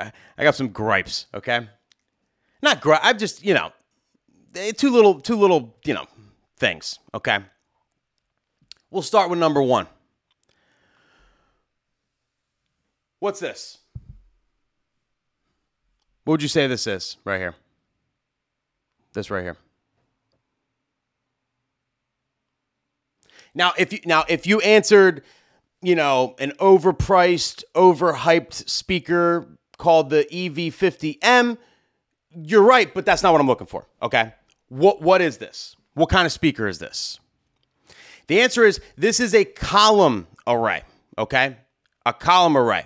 I, got some gripes. Okay, not gripe. i have just you know, eh, two little, two little, you know, things. Okay, we'll start with number one. What's this? What would you say this is right here? This right here. Now, if you now if you answered, you know, an overpriced, overhyped speaker called the EV50M. You're right, but that's not what I'm looking for. Okay. What, what is this? What kind of speaker is this? The answer is this is a column array. Okay. A column array.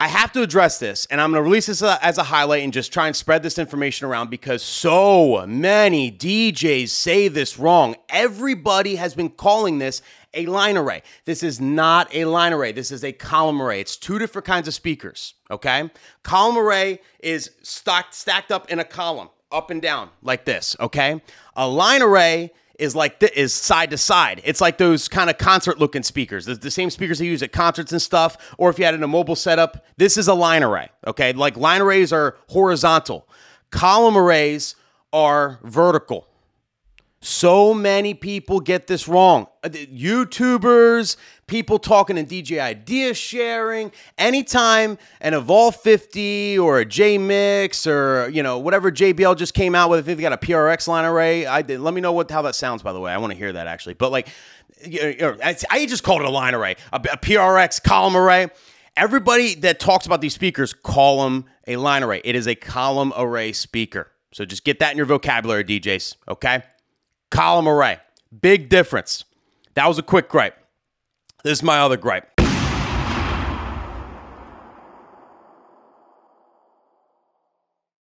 I have to address this, and I'm going to release this as a highlight and just try and spread this information around because so many DJs say this wrong. Everybody has been calling this a line array. This is not a line array. This is a column array. It's two different kinds of speakers, okay? Column array is stocked, stacked up in a column, up and down, like this, okay? A line array is like th- is side to side. It's like those kind of concert looking speakers, the, the same speakers they use at concerts and stuff. Or if you had in a mobile setup, this is a line array. Okay, like line arrays are horizontal, column arrays are vertical. So many people get this wrong. Uh, YouTubers, people talking in DJ idea sharing, anytime an Evolve 50 or a J Mix or you know whatever JBL just came out with, if they've got a PRX line array, I did, let me know what how that sounds. By the way, I want to hear that actually. But like, I just called it a line array, a, a PRX column array. Everybody that talks about these speakers call them a line array. It is a column array speaker. So just get that in your vocabulary, DJs. Okay. Column Murray. Big difference. That was a quick gripe. This is my other gripe.